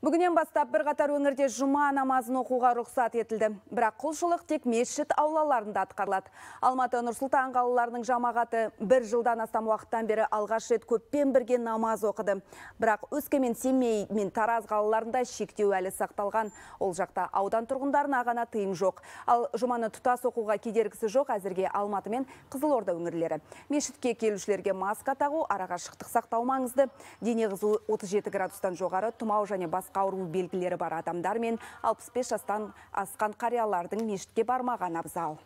Бүгінен бастап қатар өңірде жұма намазын оқуға рұқсат етілді. Бірақ құлшылық тек мешіт аулаларында атқарылады. Алматы Нұрсұлтан қалаларының жамағаты бір жылдан астам уақыттан бері алғаш рет көппен бірге намаз оқыды. Бірақ Өскемен, Семей мен Тараз қалаларында шектеу әлі сақталған. Ол жақта аудан тұрғындарына ғана тыйым жоқ. Ал жұманы тұтас оқуға кедергісі жоқ әзірге Алматы мен Қызылорда өңірлері. Мешітке келушілерге маска тағу, арақашықтық сақтау маңызды. Дене қызуы 37 градустан жоғары, тұмау және бас басқа ауру белгілері бар адамдар мен 65 жастан асқан қариялардың мешітке бармаған абзал